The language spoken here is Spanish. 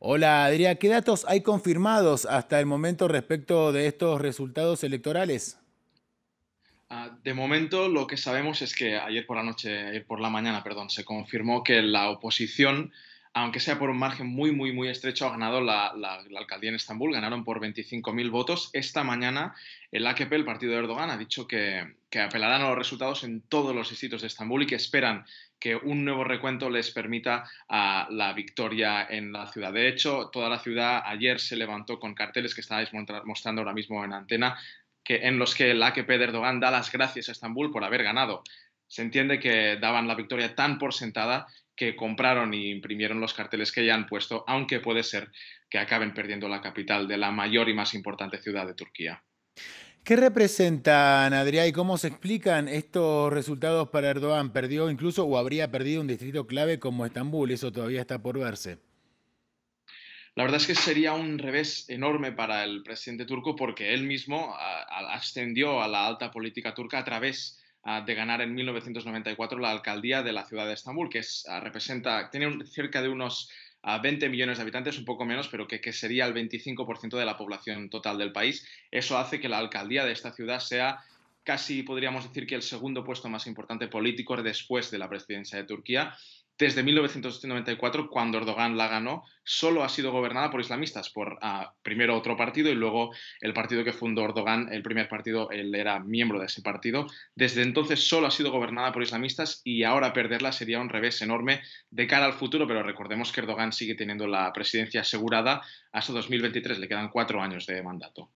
Hola Adrián, ¿qué datos hay confirmados hasta el momento respecto de estos resultados electorales? Ah, de momento lo que sabemos es que ayer por la noche, ayer por la mañana, perdón, se confirmó que la oposición aunque sea por un margen muy, muy, muy estrecho, ha ganado la, alcaldía en Estambul, ganaron por 25.000 votos. Esta mañana el AKP, el partido de Erdogan, ha dicho que, apelarán a los resultados en todos los distritos de Estambul y que esperan que un nuevo recuento les permita ah, la victoria en la ciudad. De hecho, toda la ciudad ayer se levantó con carteles que estáis mostrando ahora mismo en antena, que, en los que el AKP de Erdogan da las gracias a Estambul por haber ganado se entiende que daban la victoria tan por sentada que compraron y imprimieron los carteles que ya han puesto, aunque puede ser que acaben perdiendo la capital de la mayor y más importante ciudad de Turquía. ¿Qué representan, Adrián, y cómo se explican estos resultados para Erdogan? ¿Perdió incluso o habría perdido un distrito clave como Estambul? Eso todavía está por verse. La verdad es que sería un revés enorme para el presidente turco porque él mismo ascendió a la alta política turca a través Ah, de ganar en 1994 la alcaldía de la ciudad de Estambul, que es, ah, representa, tiene cerca de unos 20 ah, millones de habitantes, un poco menos, pero que, que sería el 25% de la población total del país. Eso hace que la alcaldía de esta ciudad sea casi, podríamos decir, que el segundo puesto más importante político después de la presidencia de Turquía desde 1994, cuando Erdogan la ganó, solo ha sido gobernada por islamistas, por ah, primero otro partido y luego el partido que fundó Erdogan, el primer partido, él era miembro de ese partido. Desde entonces solo ha sido gobernada por islamistas y ahora perderla sería un revés enorme de cara al futuro, pero recordemos que Erdogan sigue teniendo la presidencia asegurada hasta 2023, le quedan cuatro años de mandato.